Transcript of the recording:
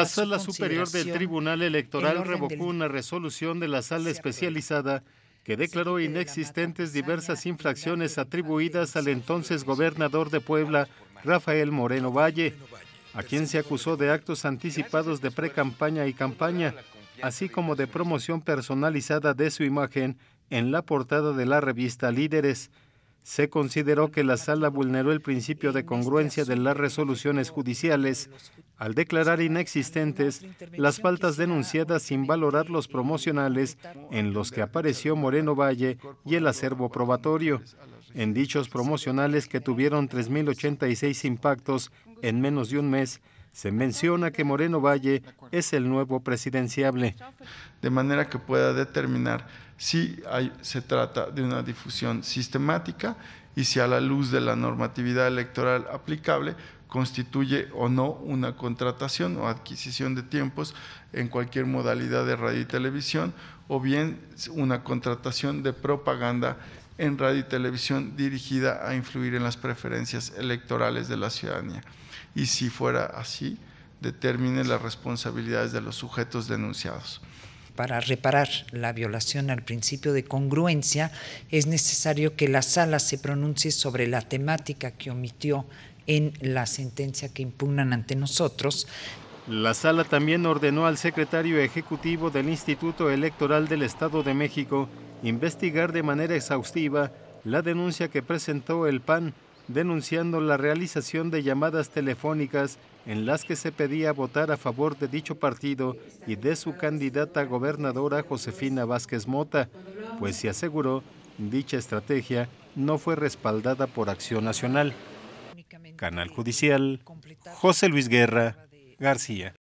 La sala superior del Tribunal Electoral revocó una resolución de la sala especializada que declaró inexistentes diversas infracciones atribuidas al entonces gobernador de Puebla, Rafael Moreno Valle, a quien se acusó de actos anticipados de pre-campaña y campaña, así como de promoción personalizada de su imagen en la portada de la revista Líderes se consideró que la sala vulneró el principio de congruencia de las resoluciones judiciales al declarar inexistentes las faltas denunciadas sin valorar los promocionales en los que apareció Moreno Valle y el acervo probatorio. En dichos promocionales que tuvieron 3.086 impactos en menos de un mes, se menciona que Moreno Valle es el nuevo presidenciable. De manera que pueda determinar si se trata de una difusión sistemática y si a la luz de la normatividad electoral aplicable constituye o no una contratación o adquisición de tiempos en cualquier modalidad de radio y televisión o bien una contratación de propaganda en radio y televisión dirigida a influir en las preferencias electorales de la ciudadanía. Y si fuera así, determine las responsabilidades de los sujetos denunciados. Para reparar la violación al principio de congruencia, es necesario que la sala se pronuncie sobre la temática que omitió en la sentencia que impugnan ante nosotros, la sala también ordenó al secretario ejecutivo del Instituto Electoral del Estado de México investigar de manera exhaustiva la denuncia que presentó el PAN denunciando la realización de llamadas telefónicas en las que se pedía votar a favor de dicho partido y de su candidata gobernadora Josefina Vázquez Mota, pues se aseguró dicha estrategia no fue respaldada por Acción Nacional. Canal Judicial, José Luis Guerra, García.